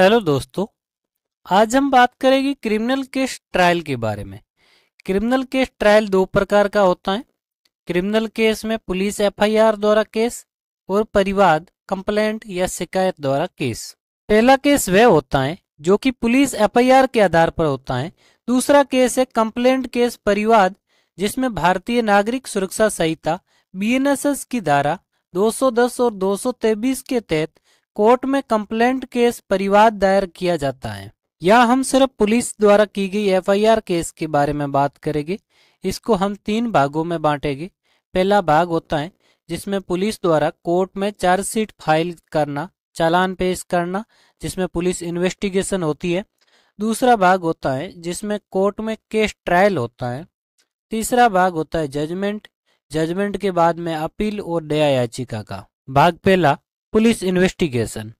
hello दोस्तों आज हम बात करेंगे क्रिमिनल केस ट्रायल के बारे में क्रिमिनल केस ट्रायल दो प्रकार का होता है क्रिमिनल केस में पुलिस एफआईआर द्वारा केस और परिवाद कंप्लेंट या शिकायत द्वारा केस पहला केस वह होता है जो कि पुलिस एफआईआर के आधार पर होता है दूसरा केस है कंप्लेंट केस परिवाद जिसमें भारतीय नागरिक सुरक्षा संहिता बी की धारा 210 और दो के तहत कोर्ट में कंप्लेंट केस परिवाद दायर किया जाता है या हम सिर्फ पुलिस द्वारा की गई एफआईआर केस के बारे में बात करेंगे इसको हम तीन भागों में बांटेंगे पहला भाग होता है जिसमें पुलिस द्वारा कोर्ट में चार्जशीट फाइल करना चालान पेश करना जिसमें पुलिस इन्वेस्टिगेशन होती है दूसरा भाग होता है जिसमें कोर्ट में केस ट्रायल होता है तीसरा भाग होता है जजमेंट जजमेंट के बाद में अपील और दया याचिका का भाग पहला पुलिस इन्वेस्टिगेशन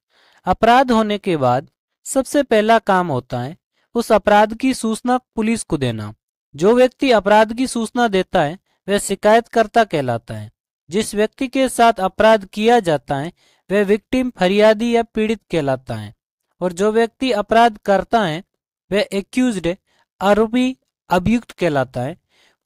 अपराध होने के बाद सबसे पहला काम होता है उस अपराध की सूचना पुलिस को देना जो व्यक्ति अपराध की सूचना देता है वह शिकायतकर्ता कहलाता है जिस व्यक्ति के साथ अपराध किया जाता है वह विक्टिम फरियादी या पीड़ित कहलाता है और जो व्यक्ति अपराध करता है वह एक्यूज आरोपी अभियुक्त कहलाता है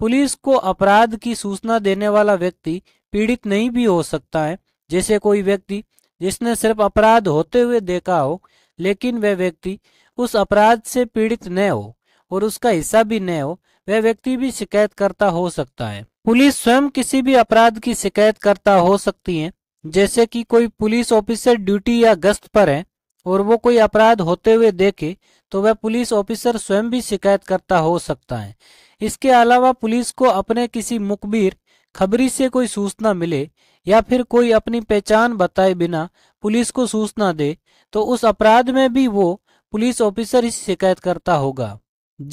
पुलिस को अपराध की सूचना देने वाला व्यक्ति पीड़ित नहीं भी हो सकता है जैसे कोई व्यक्ति जिसने सिर्फ अपराध होते हुए देखा हो लेकिन वह व्यक्ति उस अपराध से पीड़ित न हो और उसका हिस्सा भी न हो वह व्यक्ति भी शिकायत करता हो सकता है पुलिस स्वयं किसी भी अपराध की शिकायत करता हो सकती है जैसे कि कोई पुलिस ऑफिसर ड्यूटी या गश्त पर है और वो कोई अपराध होते हुए देखे तो वह पुलिस ऑफिसर स्वयं भी शिकायत करता हो सकता है इसके अलावा पुलिस को अपने किसी मुखबिर खबरी से कोई सूचना मिले या फिर कोई अपनी पहचान बताए बिना पुलिस को सूचना दे तो उस अपराध में भी वो पुलिस ऑफिसर ही शिकायत करता होगा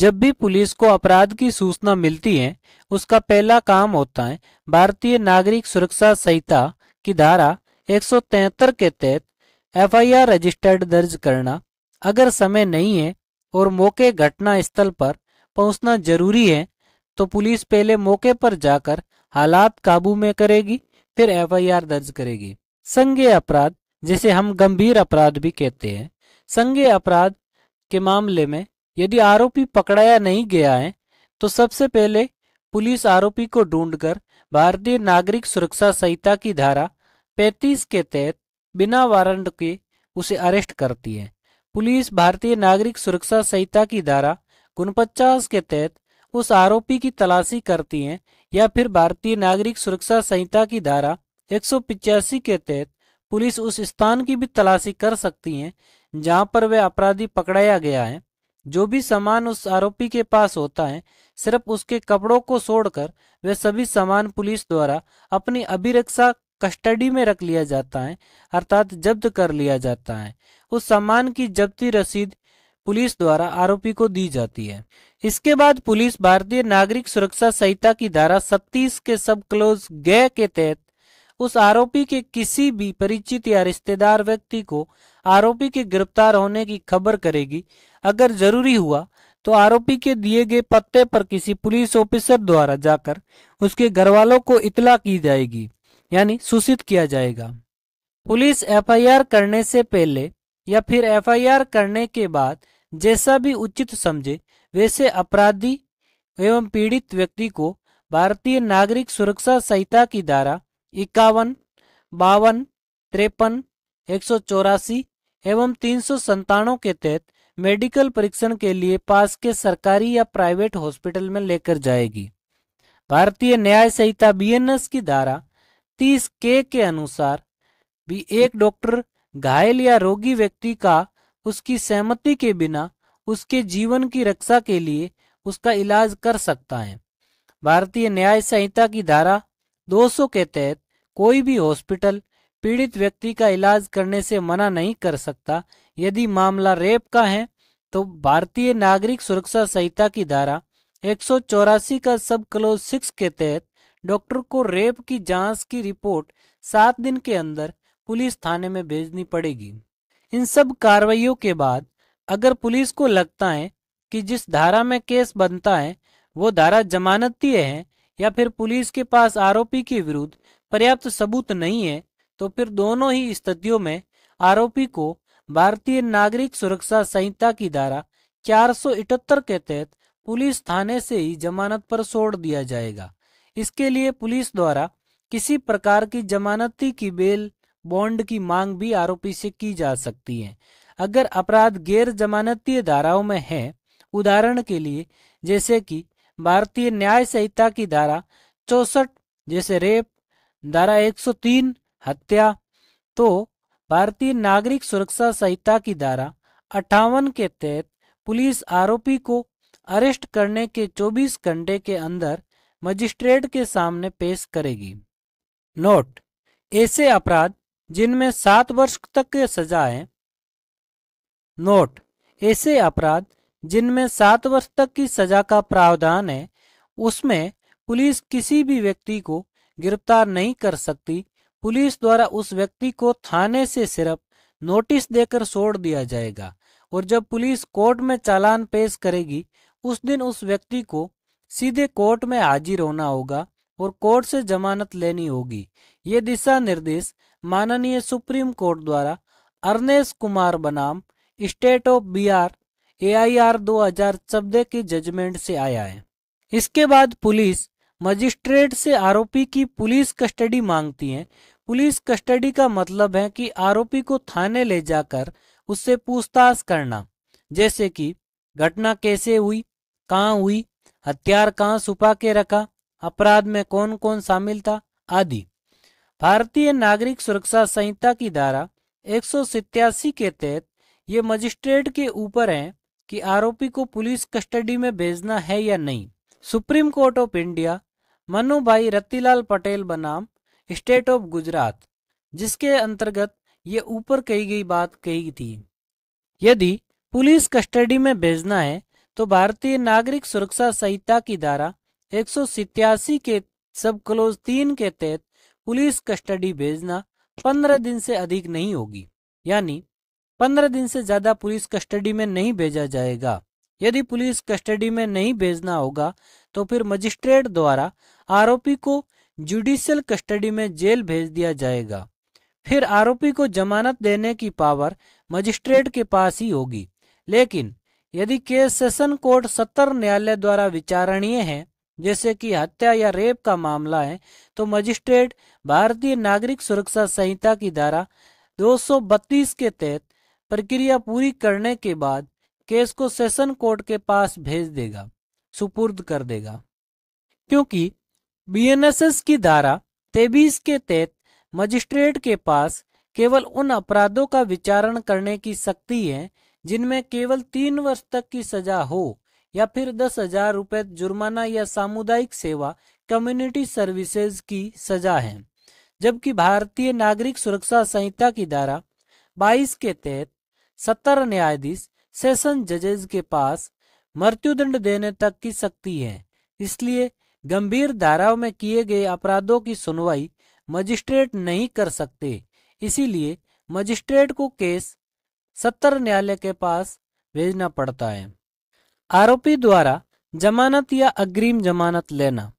जब भी पुलिस को अपराध की सूचना मिलती है उसका पहला काम होता है भारतीय नागरिक सुरक्षा संहिता की धारा एक के तहत एफआईआर रजिस्टर्ड दर्ज करना अगर समय नहीं है और मौके घटना स्थल पर पहुंचना जरूरी है तो पुलिस पहले मौके पर जाकर हालात काबू में करेगी फिर एफआईआर दर्ज करेगी संज्ञ अपराध जिसे हम गंभीर अपराध भी कहते हैं संज्ञ अपराध के मामले में यदि आरोपी पकड़ाया नहीं गया है तो सबसे पहले पुलिस आरोपी को ढूंढकर भारतीय नागरिक सुरक्षा संहिता की धारा 35 के तहत बिना वारंट के उसे अरेस्ट करती है पुलिस भारतीय नागरिक सुरक्षा संहिता की धारा उनपचास के तहत उस आरोपी की तलाशी करती है या फिर भारतीय नागरिक सुरक्षा संहिता की धारा एक के तहत पुलिस उस स्थान की भी तलाशी कर सकती है जहां पर वह अपराधी पकड़ाया गया है जो भी सामान उस आरोपी के पास होता है सिर्फ उसके कपड़ों को छोड़कर वह सभी सामान पुलिस द्वारा अपनी अभिरक्षा कस्टडी में रख लिया जाता है अर्थात जब्त कर लिया जाता है उस सामान की जब्ती रसीद पुलिस द्वारा आरोपी को दी जाती है इसके बाद पुलिस भारतीय नागरिक सुरक्षा संहिता की धारा सत्तीस के सब क्लोज गे के तहत उस आरोपी के किसी भी परिचित या रिश्तेदार व्यक्ति को आरोपी के गिरफ्तार होने की खबर करेगी अगर जरूरी हुआ तो आरोपी के दिए गए पत्ते पर किसी पुलिस ऑफिसर द्वारा जाकर उसके घरवालों को इतला की जाएगी यानी सूचित किया जाएगा पुलिस एफआईआर करने से पहले या फिर एफआईआर करने के बाद जैसा भी उचित समझे वैसे अपराधी एवं पीड़ित व्यक्ति को भारतीय नागरिक सुरक्षा संहिता की धारा इक्यावन बावन त्रेपन एक सौ चौरासी एवं तीन सौ संतानों के तहत मेडिकल परीक्षण के लिए पास के सरकारी या प्राइवेट हॉस्पिटल में लेकर जाएगी भारतीय न्याय संहिता बीएनएस की धारा तीस के के अनुसार भी एक डॉक्टर घायल या रोगी व्यक्ति का उसकी सहमति के बिना उसके जीवन की रक्षा के लिए उसका इलाज कर सकता है भारतीय न्याय संहिता की धारा 200 के तहत कोई भी हॉस्पिटल पीड़ित व्यक्ति का इलाज करने से मना नहीं कर सकता यदि मामला रेप का है तो भारतीय नागरिक सुरक्षा संहिता की धारा एक का सब क्लोज सिक्स के तहत डॉक्टर को रेप की जांच की रिपोर्ट सात दिन के अंदर पुलिस थाने में भेजनी पड़ेगी इन सब कार्रवाइयों के बाद अगर पुलिस को लगता है कि जिस धारा में केस बनता है वो धारा जमानती है या फिर पुलिस के पास आरोपी के विरुद्ध पर्याप्त सबूत नहीं है तो फिर दोनों ही स्थितियों में आरोपी को भारतीय नागरिक सुरक्षा संहिता की धारा 478 के तहत पुलिस थाने से ही जमानत पर छोड़ दिया जाएगा इसके लिए पुलिस द्वारा किसी प्रकार की जमानती की बेल बॉन्ड की मांग भी आरोपी से की जा सकती है अगर अपराध गैर जमानतीय धाराओं में है उदाहरण के लिए जैसे कि भारतीय न्याय संहिता की धारा चौसठ जैसे रेप धारा 103 हत्या तो भारतीय नागरिक सुरक्षा संहिता की धारा अठावन के तहत पुलिस आरोपी को अरेस्ट करने के 24 घंटे के अंदर मजिस्ट्रेट के सामने पेश करेगी नोट ऐसे अपराध जिनमें सात वर्ष तक की सजा है नोट ऐसे अपराध जिनमें सात वर्ष तक की सजा का प्रावधान है उसमें पुलिस किसी भी व्यक्ति को गिरफ्तार नहीं कर सकती पुलिस द्वारा उस व्यक्ति को थाने से सिर्फ नोटिस देकर छोड़ दिया जाएगा और जब पुलिस कोर्ट में चालान पेश करेगी उस दिन उस व्यक्ति को सीधे कोर्ट में हाजिर होना होगा और कोर्ट से जमानत लेनी होगी ये दिशा निर्देश माननीय सुप्रीम कोर्ट द्वारा अर्नेस कुमार बनाम स्टेट ऑफ बिहार एआईआर 2014 के जजमेंट से आया है इसके बाद पुलिस मजिस्ट्रेट से आरोपी की पुलिस कस्टडी मांगती है पुलिस कस्टडी का मतलब है कि आरोपी को थाने ले जाकर उससे पूछताछ करना जैसे कि घटना कैसे हुई कहाँ हुई हथियार कहाँ छुपा के रखा अपराध में कौन कौन शामिल था आदि भारतीय नागरिक सुरक्षा संहिता की धारा एक के तहत ये मजिस्ट्रेट के ऊपर है कि आरोपी को पुलिस कस्टडी में भेजना है या नहीं Supreme Court of India Manubhai Rattilal Patel बनाम स्टेट ऑफ गुजरात जिसके अंतर्गत ये ऊपर कही गई बात कही थी यदि पुलिस कस्टडी में भेजना है तो भारतीय नागरिक सुरक्षा संहिता की धारा एक के सब क्लोज तीन के तहत पुलिस कस्टडी भेजना पंद्रह दिन से अधिक नहीं होगी यानी पंद्रह दिन से ज्यादा पुलिस कस्टडी में नहीं भेजा जाएगा यदि पुलिस कस्टडी में नहीं भेजना होगा तो फिर मजिस्ट्रेट द्वारा आरोपी को जुडिशियल कस्टडी में जेल भेज दिया जाएगा फिर आरोपी को जमानत देने की पावर मजिस्ट्रेट के पास ही होगी लेकिन यदि केस सेशन कोर्ट सत्तर न्यायालय द्वारा विचारणीय है जैसे कि हत्या या रेप का मामला है तो मजिस्ट्रेट भारतीय नागरिक सुरक्षा संहिता की धारा 232 के तहत प्रक्रिया पूरी करने के बाद केस को सेशन कोर्ट के पास भेज देगा सुपुर्द कर देगा क्योंकि बीएनएसएस की धारा तेबीस के तहत मजिस्ट्रेट के पास केवल उन अपराधों का विचारण करने की शक्ति है जिनमें केवल तीन वर्ष तक की सजा हो या फिर दस हजार रूपए जुर्माना या सामुदायिक सेवा कम्युनिटी सर्विसेज की सजा है जबकि भारतीय नागरिक सुरक्षा संहिता की धारा 22 के तहत सत्तर न्यायाधीश सेशन जजेज के पास मृत्युदंड देने तक की शक्ति है इसलिए गंभीर धाराओं में किए गए अपराधों की सुनवाई मजिस्ट्रेट नहीं कर सकते इसीलिए मजिस्ट्रेट को केस सत्तर न्यायालय के पास भेजना पड़ता है आरोपी द्वारा जमानत या अग्रिम जमानत लेना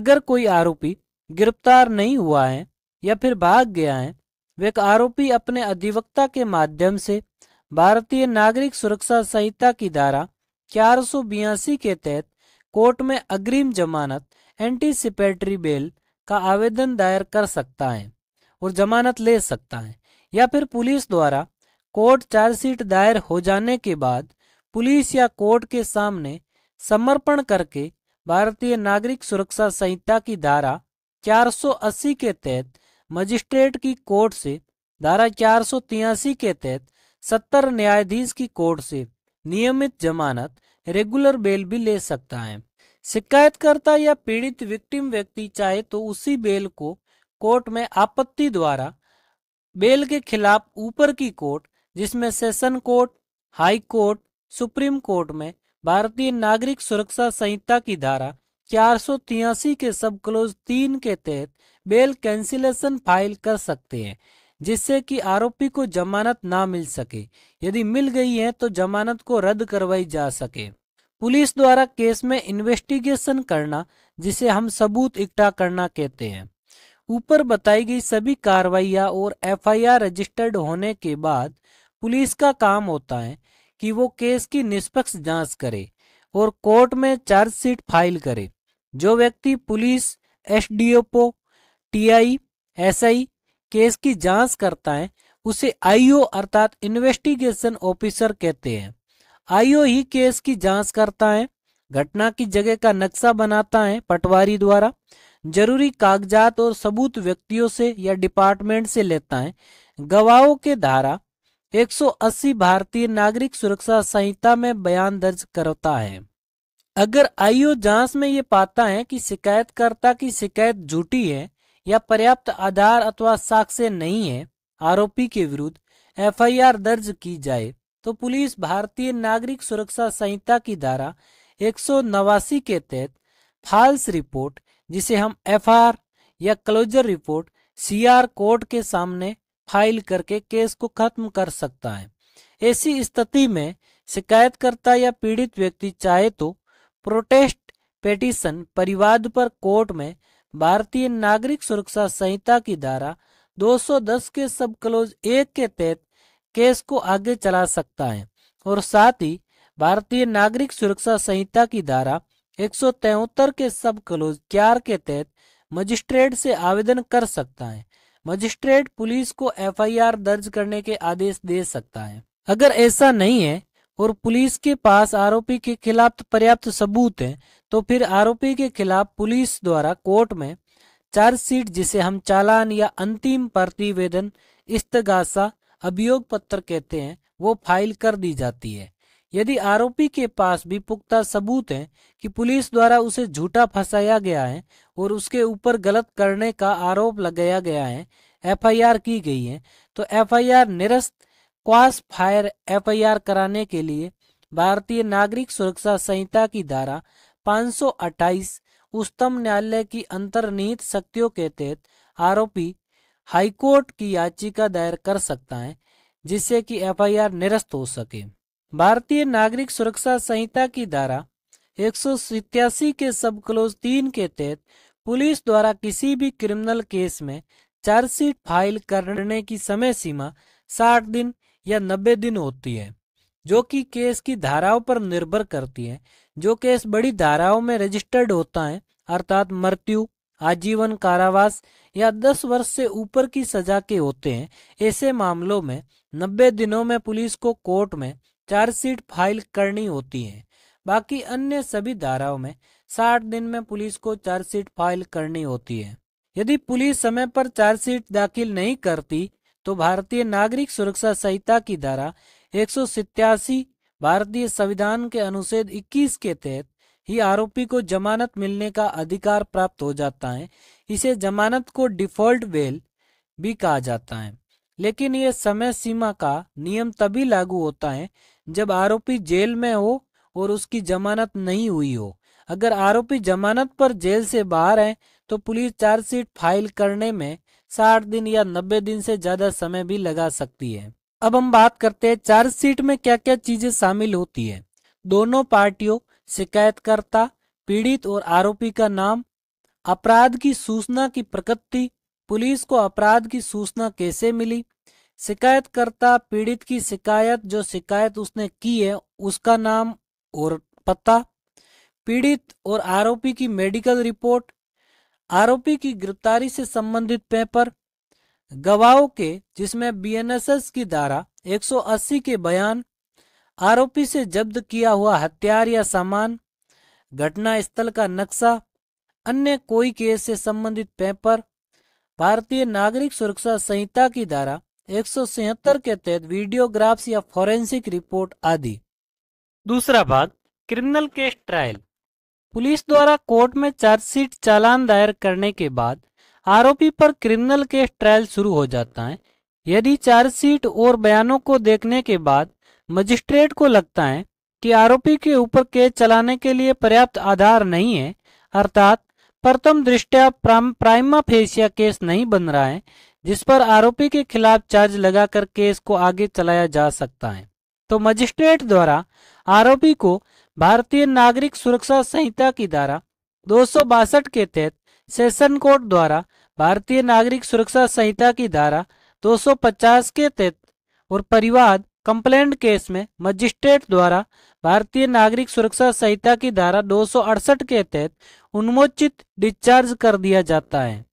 अगर कोई आरोपी गिरफ्तार नहीं हुआ है या फिर भाग गया है वे आरोपी अपने अधिवक्ता के माध्यम से भारतीय नागरिक सुरक्षा संहिता की धारा चार के तहत कोर्ट में अग्रिम जमानत एंटीसिपेटरी बेल का आवेदन दायर कर सकता है और जमानत ले सकता है या फिर पुलिस द्वारा कोर्ट चार्जशीट दायर हो जाने के बाद पुलिस या कोर्ट के सामने समर्पण करके भारतीय नागरिक सुरक्षा संहिता की धारा 480 के तहत मजिस्ट्रेट की कोर्ट से धारा चार के तहत सत्तर न्यायाधीश की कोर्ट से नियमित जमानत रेगुलर बेल भी ले सकता है शिकायतकर्ता या पीड़ित विक्टिम व्यक्ति चाहे तो उसी बेल को कोर्ट में आपत्ति द्वारा बेल के खिलाफ ऊपर की कोर्ट जिसमें session court high court supreme court में भारतीय नागरिक सुरक्षा संहिता की धारा चार के सब क्लोज तीन के तहत बेल कैंसिलेशन फाइल कर सकते हैं जिससे कि आरोपी को जमानत ना मिल सके यदि मिल गई है तो जमानत को रद्द करवाई जा सके पुलिस द्वारा केस में इन्वेस्टिगेशन करना जिसे हम सबूत इकट्ठा करना कहते हैं ऊपर बताई गई सभी कार्रवाइया और एफआईआर रजिस्टर्ड होने के बाद पुलिस का काम होता है कि वो केस की निष्पक्ष जांच करे और कोर्ट में चार्जशीट फाइल करे जो व्यक्ति police S D O TI SI case की जांच करता है उसे आईओ अर्थात इन्वेस्टिगेशन ऑफिसर कहते हैं आईओ ही केस की जांच करता है घटना की जगह का नक्शा बनाता है पटवारी द्वारा जरूरी कागजात और सबूत व्यक्तियों से या डिपार्टमेंट से लेता है गवाहों के धारा 180 भारतीय नागरिक सुरक्षा संहिता में बयान दर्ज करता है अगर आईओ जांच में ये पाता है कि शिकायतकर्ता की शिकायत झूठी है या पर्याप्त आधार अथवा साक्ष्य नहीं है आरोपी के विरुद्ध एफआईआर दर्ज की जाए तो पुलिस भारतीय नागरिक सुरक्षा संहिता की धारा एक के तहत फाल्स रिपोर्ट जिसे हम एफ या क्लोजर रिपोर्ट सीआर कोर्ट के सामने फाइल करके केस को खत्म कर सकता है ऐसी स्थिति में शिकायतकर्ता या पीड़ित व्यक्ति चाहे तो प्रोटेस्ट पेटिशन परिवाद पर कोर्ट में भारतीय नागरिक सुरक्षा संहिता की धारा 210 के सब क्लोज एक के तहत केस को आगे चला सकता है और साथ ही भारतीय नागरिक सुरक्षा संहिता की धारा एक के सब क्लोज चार के तहत मजिस्ट्रेट से आवेदन कर सकता है मजिस्ट्रेट पुलिस को एफआईआर दर्ज करने के आदेश दे सकता है अगर ऐसा नहीं है और पुलिस के पास आरोपी के खिलाफ पर्याप्त सबूत हैं तो फिर आरोपी के खिलाफ पुलिस द्वारा कोर्ट में चार्जशीट जिसे हम चालान या अंतिम प्रतिवेदन इस्तगासा अभियोग पत्र कहते हैं वो फाइल कर दी जाती है यदि आरोपी के पास भी पुख्ता सबूत है कि पुलिस द्वारा उसे झूठा फंसाया गया है और उसके ऊपर गलत करने का आरोप लगाया गया है एफआईआर की गई है तो एफआईआर निरस्त क्वास फायर एफआईआर कराने के लिए भारतीय नागरिक सुरक्षा संहिता की धारा 528 उच्चतम न्यायालय की अंतर्निहित शक्तियों के तहत आरोपी हाईकोर्ट की याचिका दायर कर सकता है जिससे कि एफआईआर निरस्त हो सके भारतीय नागरिक सुरक्षा संहिता की धारा एक के सब क्लोज तीन के तहत पुलिस द्वारा किसी भी क्रिमिनल केस में चार्जशीट फाइल करने की समय सीमा 60 दिन या नब्बे दिन होती है जो कि केस की धाराओं पर निर्भर करती है जो केस बड़ी धाराओं में रजिस्टर्ड होता है अर्थात मृत्यु आजीवन कारावास या 10 वर्ष से ऊपर की सजा के होते हैं ऐसे मामलों में 90 दिनों में पुलिस को कोर्ट में चार्जशीट फाइल करनी होती है बाकी अन्य सभी धाराओं में 60 दिन में पुलिस को चार्जशीट फाइल करनी होती है यदि पुलिस समय पर चार्जशीट दाखिल नहीं करती तो भारतीय नागरिक सुरक्षा संहिता की धारा एक भारतीय संविधान के अनुच्छेद 21 के तहत ही आरोपी को जमानत मिलने का अधिकार प्राप्त हो जाता है इसे जमानत को डिफॉल्ट बेल भी कहा जाता है लेकिन यह समय सीमा का नियम तभी लागू होता है जब आरोपी जेल में हो और उसकी जमानत नहीं हुई हो अगर आरोपी जमानत पर जेल से बाहर है तो पुलिस चार्जशीट फाइल करने में साठ दिन या नब्बे दिन से ज्यादा समय भी लगा सकती है अब हम बात करते हैं चार्जशीट में क्या क्या चीजें शामिल होती है दोनों पार्टियों शिकायतकर्ता पीड़ित और आरोपी का नाम अपराध की सूचना की प्रकृति पुलिस को अपराध की सूचना कैसे मिली शिकायतकर्ता पीड़ित की शिकायत जो शिकायत उसने की है उसका नाम और पता पीड़ित और आरोपी की मेडिकल रिपोर्ट आरोपी की गिरफ्तारी से संबंधित पेपर गवाहों के जिसमें बीएनएसएस की धारा 180 के बयान आरोपी से जब्त किया हुआ हथियार या सामान घटना स्थल का नक्शा अन्य कोई केस से संबंधित पेपर भारतीय नागरिक सुरक्षा संहिता की धारा एक के तहत वीडियोग्राफ्स या फॉरेंसिक रिपोर्ट आदि दूसरा भाग क्रिमिनल केस ट्रायल पुलिस द्वारा कोर्ट में चार्जशीट चालान दायर करने के बाद आरोपी पर क्रिमिनल केस ट्रायल शुरू हो जाता है यदि चार्जशीट और बयानों को देखने के बाद मजिस्ट्रेट को लगता है कि आरोपी के ऊपर केस चलाने के लिए पर्याप्त आधार नहीं है अर्थात प्रथम दृष्टया प्राइमा फेसिया केस नहीं बन रहा है जिस पर आरोपी के खिलाफ चार्ज लगाकर केस को आगे चलाया जा सकता है तो मजिस्ट्रेट द्वारा आरोपी को भारतीय नागरिक सुरक्षा संहिता की धारा दो के तहत सेशन कोर्ट द्वारा भारतीय नागरिक सुरक्षा संहिता की धारा 250 के तहत और परिवाद कंप्लेंट केस में मजिस्ट्रेट द्वारा भारतीय नागरिक सुरक्षा संहिता की धारा दो के तहत उन्मोचित डिस्चार्ज कर दिया जाता है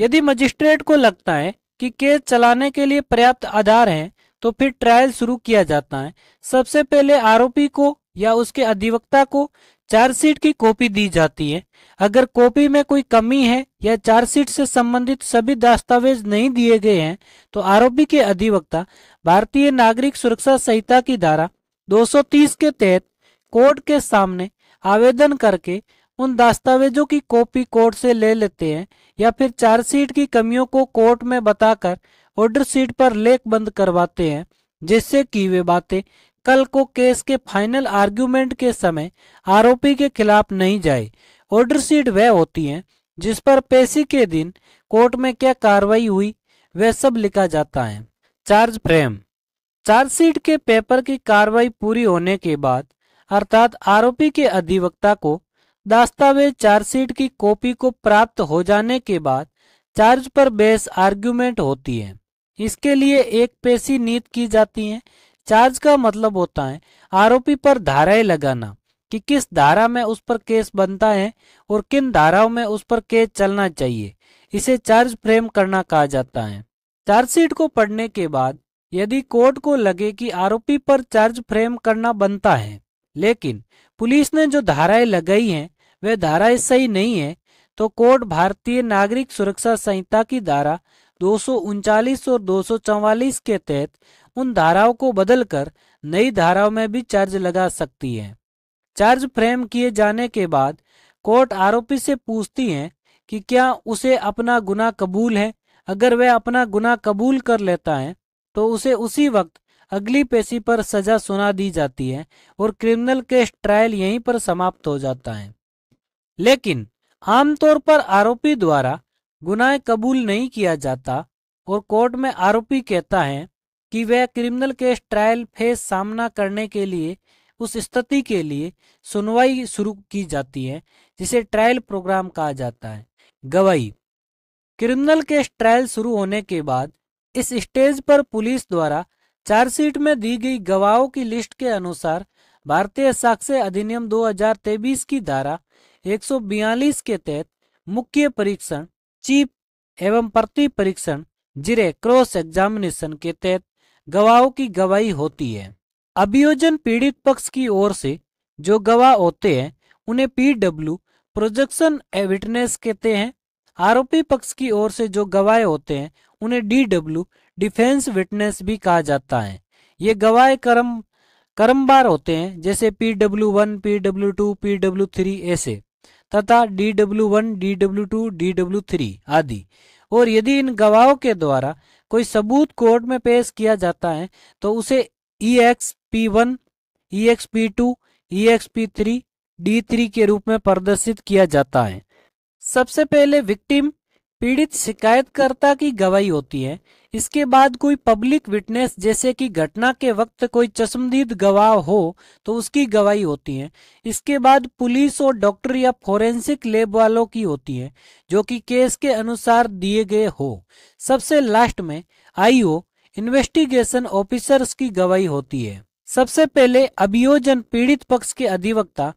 यदि मजिस्ट्रेट को लगता है कि केस चलाने के लिए पर्याप्त आधार हैं तो फिर ट्रायल शुरू किया जाता है सबसे पहले आरोपी को या उसके अधिवक्ता को चार्जशीट की कॉपी दी जाती है अगर कॉपी में कोई कमी है या चार्जशीट से संबंधित सभी दस्तावेज नहीं दिए गए हैं तो आरोपी के अधिवक्ता भारतीय नागरिक सुरक्षा संहिता की धारा 230 के तहत कोर्ट के सामने आवेदन करके उन दस्तावेजों की कॉपी कोर्ट से ले लेते हैं या फिर चार्जशीट की कमियों को कोर्ट में बताकर ऑर्डर शीट पर लेख बंद करवाते हैं जिससे की वे बातें कल को केस के फाइनल आर्ग्यूमेंट के समय आरोपी के खिलाफ नहीं जाए ऑर्डर शीट वह होती है जिस पर पेशी के दिन कोर्ट में क्या कार्रवाई हुई वह सब लिखा जाता है चार्ज फ्रेम चार्जशीट के पेपर की कार्रवाई पूरी होने के बाद अर्थात आरोपी के अधिवक्ता को दस्तावेज चार्जशीट की कॉपी को प्राप्त हो जाने के बाद चार्ज पर बेस आर्ग्यूमेंट होती है इसके लिए एक पेशी नीत की जाती है चार्ज का मतलब होता है आरोपी पर धाराएं लगाना कि किस धारा में उस पर केस बनता है और किन धाराओं में उस पर केस चलना चाहिए इसे चार्ज फ्रेम करना कहा जाता है चार्जशीट को पढ़ने के बाद यदि कोर्ट को लगे कि आरोपी पर चार्ज फ्रेम करना बनता है लेकिन पुलिस ने जो धाराएं लगाई हैं वे धाराएं सही नहीं है तो कोर्ट भारतीय नागरिक सुरक्षा संहिता की धारा दो और दो के तहत उन धाराओं को बदलकर नई धाराओं में भी चार्ज लगा सकती है चार्ज फ्रेम किए जाने के बाद कोर्ट आरोपी से पूछती है कि क्या उसे अपना गुना कबूल है अगर वह अपना गुना कबूल कर लेता है तो उसे उसी वक्त अगली पेशी पर सजा सुना दी जाती है और क्रिमिनल केस ट्रायल यहीं पर समाप्त हो जाता है लेकिन आमतौर पर आरोपी द्वारा गुनाह कबूल नहीं किया जाता और कोर्ट में आरोपी कहता है कि वह क्रिमिनल केस ट्रायल फेस सामना करने के लिए उस स्थिति के लिए सुनवाई शुरू की जाती है जिसे ट्रायल प्रोग्राम कहा जाता है गवाही क्रिमिनल केस ट्रायल शुरू होने के बाद इस स्टेज पर पुलिस द्वारा चार्जशीट में दी गई गवाहों की लिस्ट के अनुसार भारतीय साक्ष्य अधिनियम 2023 की धारा 142 के तहत मुख्य परीक्षण चीफ एवं प्रति परीक्षण जिरे क्रॉस एग्जामिनेशन के तहत गवाहों की गवाही होती है अभियोजन पीड़ित पक्ष की ओर से जो गवाह होते हैं उन्हें पीडब्ल्यू प्रोजेक्शन एविटनेस कहते हैं आरोपी पक्ष की ओर से जो गवाह होते हैं उन्हें डीडब्ल्यू डिफेंस विटनेस भी कहा जाता है ये गवाह कर्म कर्मबार होते हैं जैसे P W one P W two P W three ऐसे तथा D W one D W two D W three आदि और यदि इन गवाहों के द्वारा कोई सबूत कोर्ट में पेश किया जाता है तो उसे E X P one E X P two E X P three D three के रूप में प्रदर्शित किया जाता है सबसे पहले विक्टिम पीड़ित शिकायतकर्ता की गवाही होती है इसके बाद कोई पब्लिक विटनेस जैसे कि घटना के वक्त कोई चश्मदीद गवाह हो तो उसकी गवाही होती है इसके बाद पुलिस और डॉक्टर या फोरेंसिक लेब वालों की होती है जो कि केस के अनुसार दिए गए हो सबसे लास्ट में आईओ इन्वेस्टिगेशन ऑफिसर्स की गवाही होती है सबसे पहले अभियोजन पीड़ित पक्ष के अधिवक्ता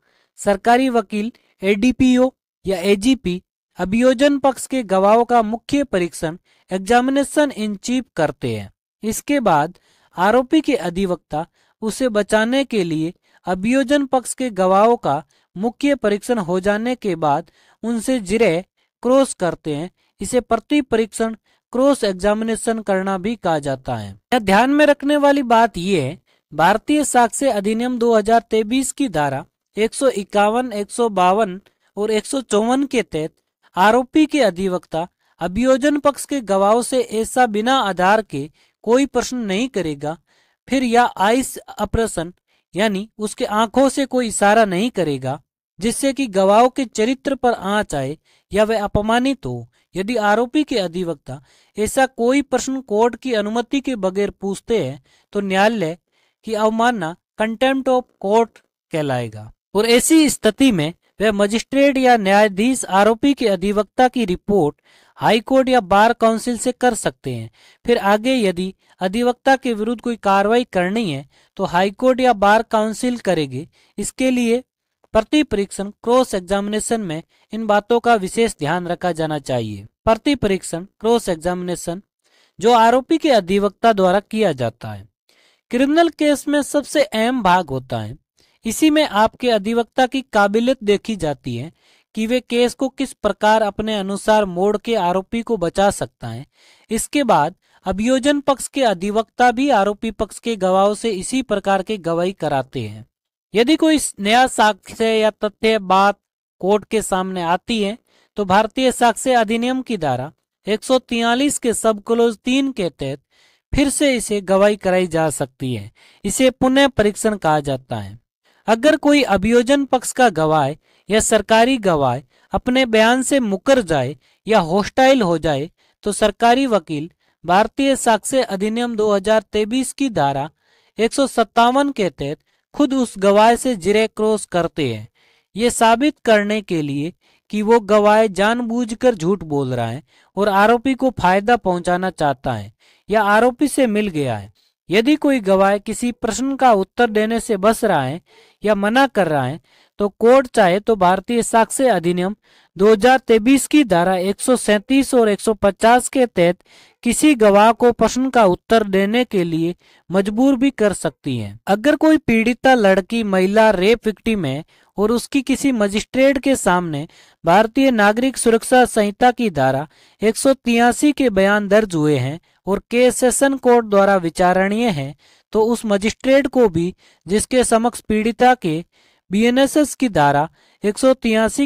सरकारी वकील एडीपीओ या एजीपी अभियोजन पक्ष के गवाहों का मुख्य परीक्षण एग्जामिनेशन इन चीफ करते हैं इसके बाद आरोपी के अधिवक्ता उसे बचाने के लिए अभियोजन पक्ष के गवाहों का मुख्य परीक्षण हो जाने के बाद उनसे जिरे क्रॉस करते हैं इसे प्रति परीक्षण क्रॉस एग्जामिनेशन करना भी कहा जाता है यह ध्यान में रखने वाली बात यह है भारतीय साक्ष्य अधिनियम 2023 की धारा एक सौ और एक के तहत आरोपी के अधिवक्ता अभियोजन पक्ष के गवाहों से ऐसा बिना आधार के कोई प्रश्न नहीं करेगा फिर या आइस अप्रसन यानी उसके आंखों से कोई इशारा नहीं करेगा जिससे कि गवाहों के चरित्र पर आंच आए या वह अपमानित हो यदि आरोपी के अधिवक्ता ऐसा कोई प्रश्न कोर्ट की अनुमति के बगैर पूछते हैं तो न्यायालय की अवमानना कंटेम्प्ट ऑफ कोर्ट कहलाएगा और ऐसी स्थिति में वह मजिस्ट्रेट या न्यायाधीश आरोपी के अधिवक्ता की रिपोर्ट हाई कोर्ट या बार काउंसिल से कर सकते हैं फिर आगे यदि अधिवक्ता के विरुद्ध कोई कार्रवाई करनी है तो हाई कोर्ट या बार काउंसिल करेगी इसके लिए प्रति परीक्षण क्रॉस एग्जामिनेशन में इन बातों का विशेष ध्यान रखा जाना चाहिए प्रति परीक्षण क्रॉस एग्जामिनेशन जो आरोपी के अधिवक्ता द्वारा किया जाता है क्रिमिनल केस में सबसे अहम भाग होता है इसी में आपके अधिवक्ता की काबिलियत देखी जाती है कि वे केस को किस प्रकार अपने अनुसार मोड़ के आरोपी को बचा सकता है इसके बाद अभियोजन पक्ष के अधिवक्ता भी आरोपी पक्ष के गवाहों से इसी प्रकार के गवाही कराते हैं यदि कोई नया साक्ष्य या तथ्य बात कोर्ट के सामने आती है तो भारतीय साक्ष्य अधिनियम की धारा 143 के सब क्लोज तीन के तहत फिर से इसे गवाही कराई जा सकती है इसे पुनः परीक्षण कहा जाता है अगर कोई अभियोजन पक्ष का गवाह या सरकारी गवाह अपने बयान से मुकर जाए या होस्टाइल हो जाए तो सरकारी वकील भारतीय साक्ष्य अधिनियम 2023 की धारा एक के तहत खुद उस गवाह से जिरे क्रॉस करते हैं ये साबित करने के लिए कि वो गवाह जानबूझकर झूठ बोल रहा है और आरोपी को फायदा पहुंचाना चाहता है या आरोपी से मिल गया है यदि कोई गवाह किसी प्रश्न का उत्तर देने से बस रहा है या मना कर रहा है तो कोर्ट चाहे तो भारतीय साक्ष्य अधिनियम 2023 की धारा 137 और 150 के तहत किसी गवाह को प्रश्न का उत्तर देने के लिए मजबूर भी कर सकती है अगर कोई पीड़िता लड़की महिला रेप विक्टिम है और उसकी किसी मजिस्ट्रेट के सामने भारतीय नागरिक सुरक्षा संहिता की धारा एक के बयान दर्ज हुए हैं और केस सेशन कोर्ट द्वारा विचारणीय है तो उस मजिस्ट्रेट को भी जिसके समक्ष पीड़िता के बीएनएसएस की धारा एक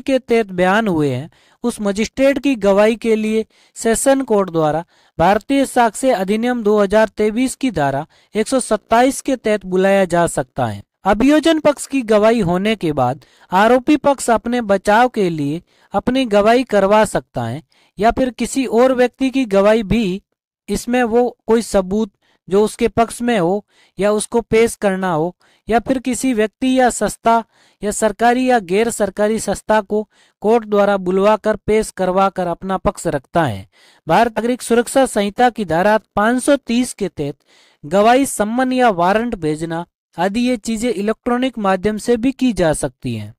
के तहत बयान हुए हैं उस मजिस्ट्रेट की गवाही के लिए सेशन कोर्ट द्वारा भारतीय साक्ष्य अधिनियम 2023 की धारा 127 के तहत बुलाया जा सकता है अभियोजन पक्ष की गवाही होने के बाद आरोपी पक्ष अपने बचाव के लिए अपनी गवाही करवा सकता है या फिर किसी और व्यक्ति की गवाही भी इसमें वो कोई सबूत जो उसके पक्ष में हो या उसको पेश करना हो या फिर किसी व्यक्ति या संस्था या सरकारी या गैर सरकारी संस्था को कोर्ट द्वारा बुलवाकर पेश करवा कर अपना पक्ष रखता है भारत नागरिक सुरक्षा संहिता की धारा 530 के तहत गवाही सम्मन या वारंट भेजना आदि ये चीजें इलेक्ट्रॉनिक माध्यम से भी की जा सकती है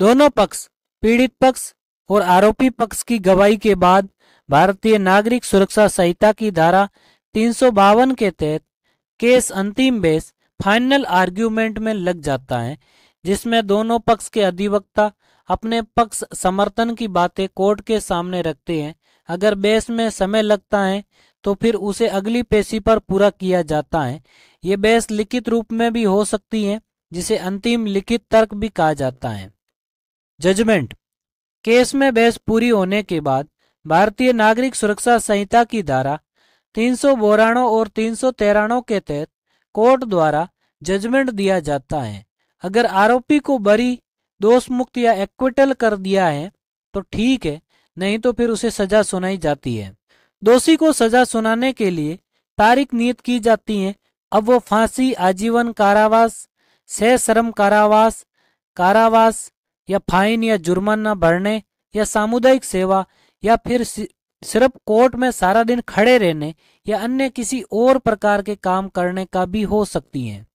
दोनों पक्ष पीड़ित पक्ष और आरोपी पक्ष की गवाही के बाद भारतीय नागरिक सुरक्षा संहिता की धारा तीन के तहत केस अंतिम बेस फाइनल आर्ग्यूमेंट में लग जाता है जिसमें दोनों पक्ष के अधिवक्ता अपने पक्ष समर्थन की बातें कोर्ट के सामने रखते हैं अगर बेस में समय लगता है तो फिर उसे अगली पेशी पर पूरा किया जाता है ये बेस लिखित रूप में भी हो सकती है जिसे अंतिम लिखित तर्क भी कहा जाता है जजमेंट केस में बहस पूरी होने के बाद भारतीय नागरिक सुरक्षा संहिता की धारा तीन सौ बोराणों और तीन सौ तेराणों के तहत कोर्ट द्वारा जजमेंट दिया जाता है अगर आरोपी को बरी दोष मुक्त या एक्विटल कर दिया है तो ठीक है नहीं तो फिर उसे सजा सुनाई जाती है दोषी को सजा सुनाने के लिए तारीख नियत की जाती है अब वो फांसी आजीवन कारावास सह श्रम कारावास कारावास या फाइन या जुर्माना भरने या सामुदायिक सेवा या फिर सिर्फ कोर्ट में सारा दिन खड़े रहने या अन्य किसी और प्रकार के काम करने का भी हो सकती हैं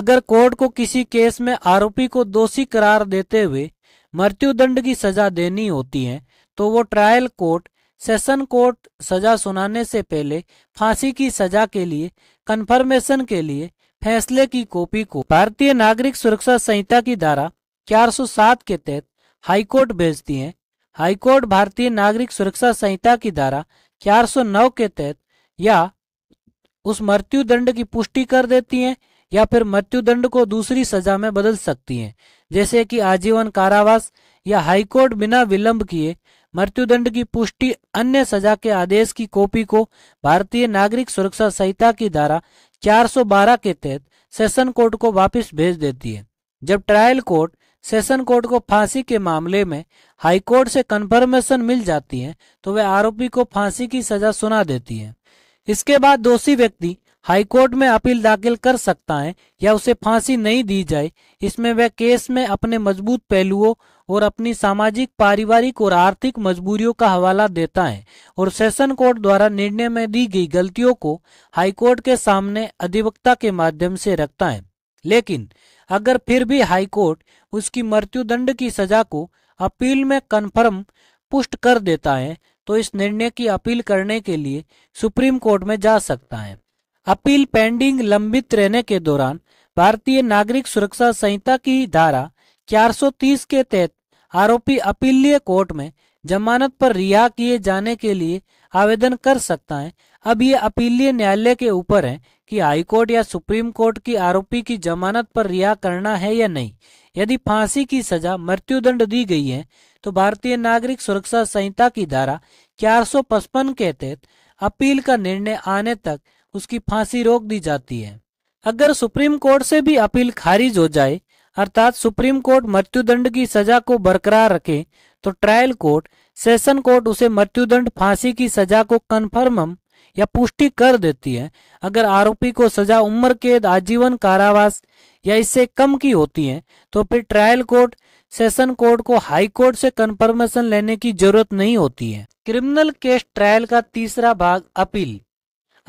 अगर कोर्ट को किसी केस में आरोपी को दोषी करार देते हुए मृत्यु दंड की सजा देनी होती है तो वो ट्रायल कोर्ट सेशन कोर्ट सजा सुनाने से पहले फांसी की सजा के लिए कन्फर्मेशन के लिए फैसले की कॉपी को भारतीय नागरिक सुरक्षा संहिता की धारा 407 के तहत हाईकोर्ट भेजती है हाईकोर्ट भारतीय नागरिक सुरक्षा संहिता की धारा 409 के तहत या उस मृत्यु दंड की पुष्टि कर देती हैं या फिर मृत्यु दंड को दूसरी सजा में बदल सकती हैं जैसे कि आजीवन कारावास या हाईकोर्ट बिना विलंब किए मृत्यु दंड की पुष्टि अन्य सजा के आदेश की कॉपी को भारतीय नागरिक सुरक्षा संहिता की धारा 412 के तहत सेशन कोर्ट को वापस भेज देती है जब ट्रायल कोर्ट सेशन कोर्ट को फांसी के मामले में हाईकोर्ट से कंफर्मेशन मिल जाती है तो वह आरोपी को फांसी की सजा सुना देती है इसके बाद दोषी व्यक्ति हाई कोर्ट में अपील दाखिल कर सकता है या उसे फांसी नहीं दी जाए इसमें वह केस में अपने मजबूत पहलुओं और अपनी सामाजिक पारिवारिक और आर्थिक मजबूरियों का हवाला देता है और सेशन कोर्ट द्वारा निर्णय में दी गई गलतियों को हाईकोर्ट के सामने अधिवक्ता के माध्यम से रखता है लेकिन अगर फिर भी हाई कोर्ट उसकी मृत्यु दंड की सजा को अपील में कन्फर्म पुष्ट कर देता है तो इस निर्णय की अपील करने के लिए सुप्रीम कोर्ट में जा सकता है अपील पेंडिंग लंबित रहने के दौरान भारतीय नागरिक सुरक्षा संहिता की धारा 430 के तहत आरोपी अपीलीय कोर्ट में जमानत पर रिहा किए जाने के लिए आवेदन कर सकता है अब ये अपीलीय न्यायालय के ऊपर है कि हाई कोर्ट या सुप्रीम कोर्ट की आरोपी की जमानत पर रिहा करना है या नहीं यदि फांसी की सजा मृत्युदंड दी गई है तो भारतीय नागरिक सुरक्षा संहिता की धारा 455 के तहत अपील का निर्णय आने तक उसकी फांसी रोक दी जाती है अगर सुप्रीम कोर्ट से भी अपील खारिज हो जाए अर्थात सुप्रीम कोर्ट मृत्युदंड की सजा को बरकरार रखे तो ट्रायल कोर्ट सेशन कोर्ट उसे मृत्युदंड फांसी की सजा को कन्फर्म या पुष्टि कर देती है अगर आरोपी को सजा उम्र कैद आजीवन कारावास या इससे कम की होती है तो फिर ट्रायल कोर्ट सेशन कोर्ट को हाई कोर्ट से कंफर्मेशन लेने की जरूरत नहीं होती है क्रिमिनल केस ट्रायल का तीसरा भाग अपील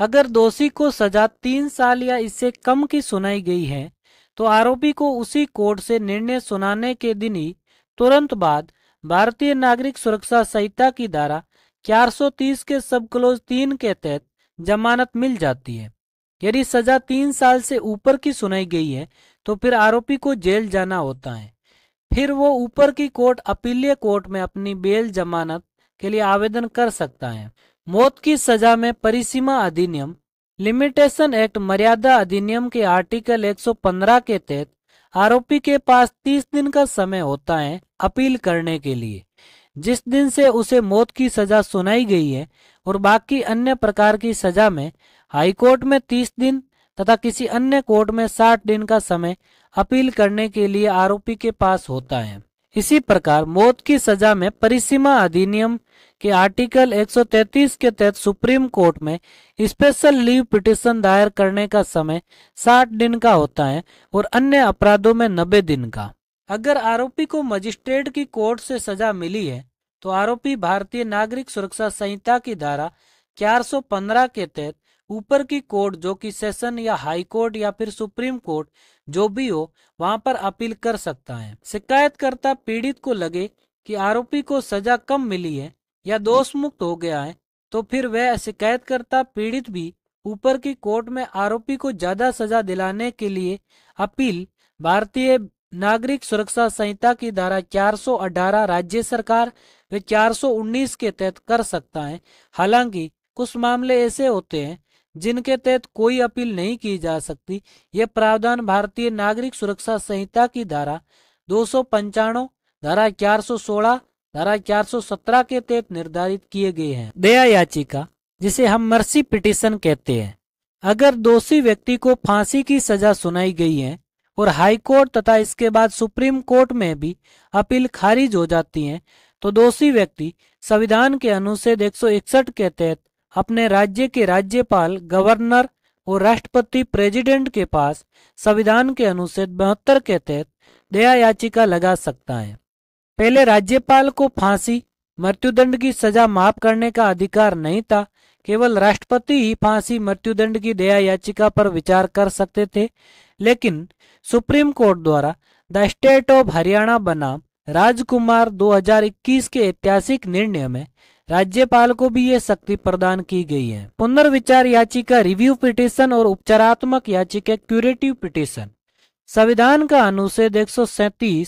अगर दोषी को सजा तीन साल या इससे कम की सुनाई गई है तो आरोपी को उसी कोर्ट से निर्णय सुनाने के दिन ही तुरंत बाद भारतीय नागरिक सुरक्षा संहिता की धारा 430 के सब क्लोज तीन के तहत जमानत मिल जाती है यदि सजा तीन साल से ऊपर की सुनाई गई है तो फिर आरोपी को जेल जाना होता है फिर वो ऊपर की कोर्ट अपीलीय कोर्ट में अपनी बेल जमानत के लिए आवेदन कर सकता है मौत की सजा में परिसीमा अधिनियम लिमिटेशन एक्ट मर्यादा अधिनियम के आर्टिकल 115 के तहत आरोपी के पास 30 दिन का समय होता है अपील करने के लिए जिस दिन से उसे मौत की सजा सुनाई गई है और बाकी अन्य प्रकार की सजा में हाईकोर्ट में तीस दिन तथा किसी अन्य कोर्ट में साठ दिन का समय अपील करने के लिए आरोपी के पास होता है इसी प्रकार मौत की सजा में परिसीमा अधिनियम के आर्टिकल 133 के तहत सुप्रीम कोर्ट में स्पेशल लीव पिटिशन दायर करने का समय 60 दिन का होता है और अन्य अपराधों में 90 दिन का अगर आरोपी को मजिस्ट्रेट की कोर्ट से सजा मिली है तो आरोपी भारतीय नागरिक सुरक्षा संहिता की धारा 415 के तहत ऊपर की कोर्ट जो कि सेशन या हाई कोर्ट या फिर सुप्रीम कोर्ट जो भी हो वहां पर अपील कर सकता है शिकायतकर्ता पीड़ित को लगे कि आरोपी को सजा कम मिली है या दोष मुक्त हो गया है तो फिर वह शिकायतकर्ता पीड़ित भी ऊपर की कोर्ट में आरोपी को ज्यादा सजा दिलाने के लिए अपील भारतीय नागरिक सुरक्षा संहिता की धारा 418 राज्य सरकार वे 419 के तहत कर सकता है हालांकि कुछ मामले ऐसे होते हैं जिनके तहत कोई अपील नहीं की जा सकती ये प्रावधान भारतीय नागरिक सुरक्षा संहिता की धारा दो धारा 416 धारा 417 के तहत निर्धारित किए गए हैं दया याचिका जिसे हम मर्सी पिटिशन कहते हैं अगर दोषी व्यक्ति को फांसी की सजा सुनाई गई है और हाई कोर्ट तथा इसके बाद सुप्रीम कोर्ट में भी अपील खारिज हो जाती है तो दोषी व्यक्ति संविधान के अनुच्छेद एक के तहत अपने राज्य के राज्यपाल गवर्नर और राष्ट्रपति प्रेसिडेंट के पास संविधान के अनुच्छेद बहत्तर के तहत दया याचिका लगा सकता है पहले राज्यपाल को फांसी मृत्युदंड की सजा माफ करने का अधिकार नहीं था केवल राष्ट्रपति ही फांसी मृत्युदंड की दया याचिका पर विचार कर सकते थे लेकिन सुप्रीम कोर्ट द्वारा द स्टेट ऑफ हरियाणा बनाम राजकुमार 2021 के ऐतिहासिक निर्णय में राज्यपाल को भी ये शक्ति प्रदान की गई है पुनर्विचार याचिका रिव्यू पिटिशन और उपचारात्मक याचिका क्यूरेटिव पिटिशन संविधान का अनुच्छेद एक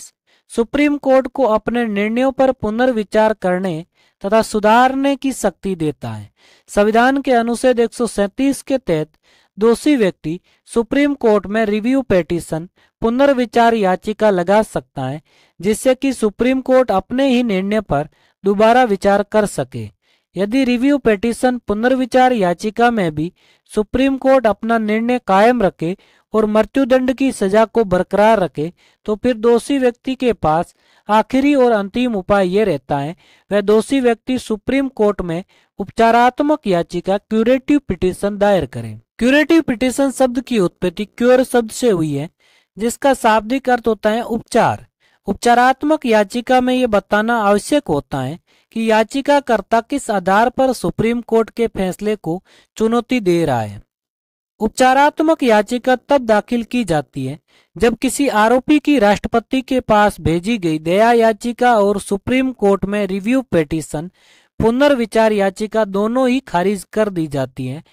सुप्रीम कोर्ट को अपने निर्णयों पर पुनर्विचार करने तथा सुधारने की शक्ति देता है संविधान के अनुच्छेद एक के तहत दोषी व्यक्ति सुप्रीम कोर्ट में रिव्यू पेटिशन पुनर्विचार याचिका लगा सकता है जिससे कि सुप्रीम कोर्ट अपने ही निर्णय पर दोबारा विचार कर सके यदि रिव्यू पेटिशन पुनर्विचार याचिका में भी सुप्रीम कोर्ट अपना निर्णय कायम रखे और मृत्युदंड की सजा को बरकरार रखे तो फिर दोषी व्यक्ति के पास आखिरी और अंतिम उपाय ये रहता है वह दोषी व्यक्ति सुप्रीम कोर्ट में उपचारात्मक याचिका क्यूरेटिव पिटिशन दायर करें क्यूरेटिव पिटिशन शब्द की उत्पत्ति क्योर शब्द से हुई है जिसका शाब्दिक अर्थ होता है उपचार उपचारात्मक याचिका में ये बताना आवश्यक होता है कि याचिकाकर्ता किस आधार पर सुप्रीम कोर्ट के फैसले को चुनौती दे रहा है उपचारात्मक याचिका तब दाखिल की जाती है जब किसी आरोपी की राष्ट्रपति के पास भेजी गई दया याचिका और सुप्रीम कोर्ट में रिव्यू पेटिशन पुनर्विचार याचिका दोनों ही खारिज कर दी जाती है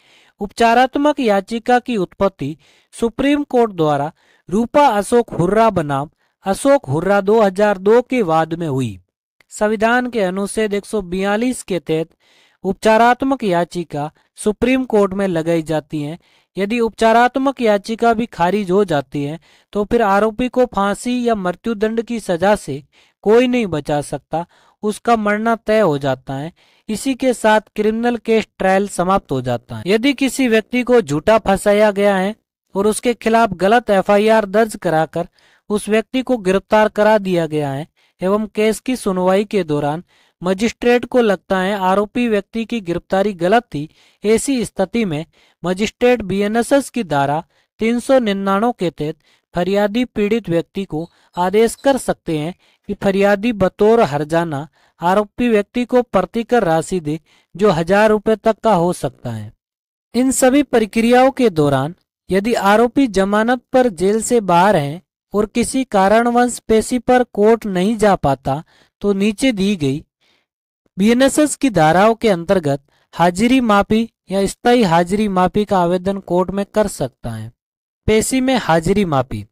उपचारात्मक याचिका की उत्पत्ति सुप्रीम कोर्ट द्वारा रूपा अशोक हुर्रा बनाम अशोक हुर्रा 2002 के वाद में हुई संविधान के अनुच्छेद एक के तहत उपचारात्मक याचिका सुप्रीम कोर्ट में लगाई जाती है यदि उपचारात्मक याचिका भी खारिज हो जाती है तो फिर आरोपी को फांसी या मृत्युदंड की सजा से कोई नहीं बचा सकता उसका मरना तय हो जाता है इसी के साथ क्रिमिनल केस ट्रायल समाप्त हो जाता है यदि किसी व्यक्ति को झूठा फंसाया गया है और उसके खिलाफ गलत एफआईआर दर्ज कराकर उस व्यक्ति को गिरफ्तार करा दिया गया है एवं केस की सुनवाई के दौरान मजिस्ट्रेट को लगता है आरोपी व्यक्ति की गिरफ्तारी गलत थी ऐसी स्थिति में मजिस्ट्रेट बीएनएसएस की धारा तीन के तहत फरियादी पीड़ित व्यक्ति को आदेश कर सकते हैं कि फरियादी बतौर हरजाना आरोपी व्यक्ति को प्रतिकर राशि दे जो हजार रुपए तक का हो सकता है इन सभी प्रक्रियाओं के दौरान यदि आरोपी जमानत पर जेल से बाहर हैं और किसी कारणवश पेशी पर कोर्ट नहीं जा पाता तो नीचे दी गई बीएनएसएस की धाराओं के अंतर्गत हाजिरी माफी या स्थायी हाजिरी माफी का आवेदन कोर्ट में कर सकता है पेशी में हाजिरी माफी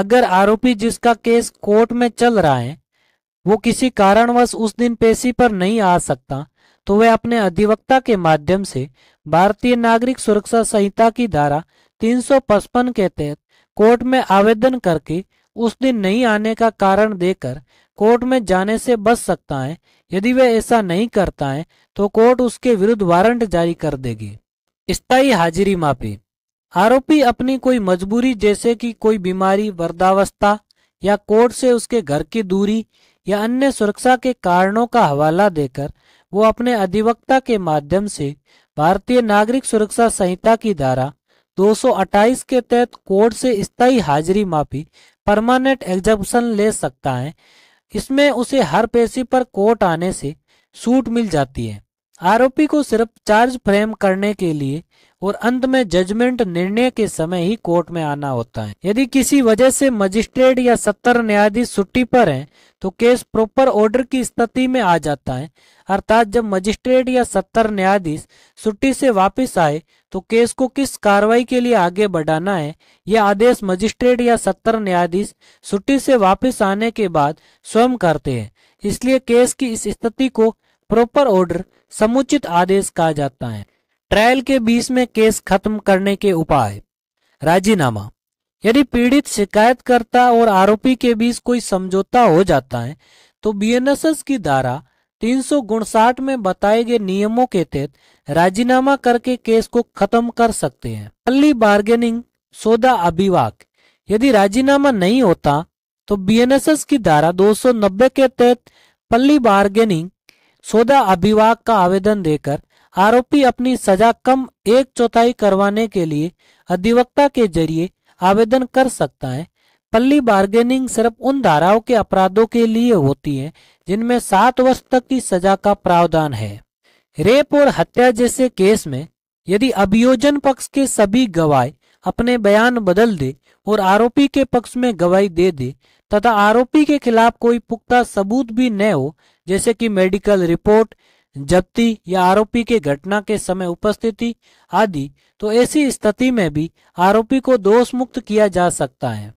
अगर आरोपी जिसका केस कोर्ट में चल रहा है वो किसी कारणवश उस दिन पेशी पर नहीं आ सकता तो वह अपने अधिवक्ता के माध्यम से भारतीय नागरिक सुरक्षा संहिता की धारा 355 के तहत कोर्ट में आवेदन करके उस दिन नहीं आने का कारण देकर कोर्ट में जाने से बच सकता है यदि वह ऐसा नहीं करता है तो कोर्ट उसके विरुद्ध वारंट जारी कर देगी स्थायी हाजिरी माफी आरोपी अपनी कोई मजबूरी जैसे कि कोई बीमारी वर्धावस्था या कोर्ट से उसके घर की दूरी या अन्य सुरक्षा के कारणों का हवाला देकर वो अपने अधिवक्ता के माध्यम से भारतीय नागरिक सुरक्षा संहिता की धारा 228 के तहत कोर्ट से स्थायी हाजिरी माफी परमानेंट एग्जम्पन ले सकता है इसमें उसे हर पेशी पर कोर्ट आने से सूट मिल जाती है आरोपी को सिर्फ चार्ज फ्रेम करने के लिए और अंत में जजमेंट निर्णय के समय ही कोर्ट में आना होता है यदि किसी वजह से मजिस्ट्रेट या सत्तर न्यायाधीश छुट्टी पर हैं तो केस प्रॉपर ऑर्डर की स्थिति में आ जाता है अर्थात जब मजिस्ट्रेट या सत्तर न्यायाधीश छुट्टी से वापस आए तो केस को किस कार्रवाई के लिए आगे बढ़ाना है यह आदेश मजिस्ट्रेट या सत्तर न्यायाधीश छुट्टी से वापिस आने के बाद स्वयं करते हैं इसलिए केस की इस स्थिति को प्रॉपर ऑर्डर समुचित आदेश कहा जाता है ट्रायल के बीच में केस खत्म करने के उपाय राजीनामा यदि पीड़ित शिकायतकर्ता और आरोपी के बीच कोई समझौता हो जाता है तो बीएनएसएस की धारा तीन में बताए गए नियमों के तहत राजीनामा करके केस को खत्म कर सकते हैं अली बार्गेनिंग सौदा अभिवाक यदि राजीनामा नहीं होता तो बीएनएसएस की धारा 290 के तहत पल्ली बार्गेनिंग सौदा अभिवाक का आवेदन देकर आरोपी अपनी सजा कम एक चौथाई करवाने के लिए अधिवक्ता के जरिए आवेदन कर सकता है पल्ली बार्गेनिंग सिर्फ उन धाराओं के अपराधों के लिए होती है जिनमें सात वर्ष तक की सजा का प्रावधान है रेप और हत्या जैसे केस में यदि अभियोजन पक्ष के सभी गवाह अपने बयान बदल दे और आरोपी के पक्ष में गवाही दे दे तथा आरोपी के खिलाफ कोई पुख्ता सबूत भी न हो जैसे कि मेडिकल रिपोर्ट जब्ती या आरोपी के घटना के समय उपस्थिति आदि तो ऐसी स्थिति में भी आरोपी को दोष मुक्त किया जा सकता है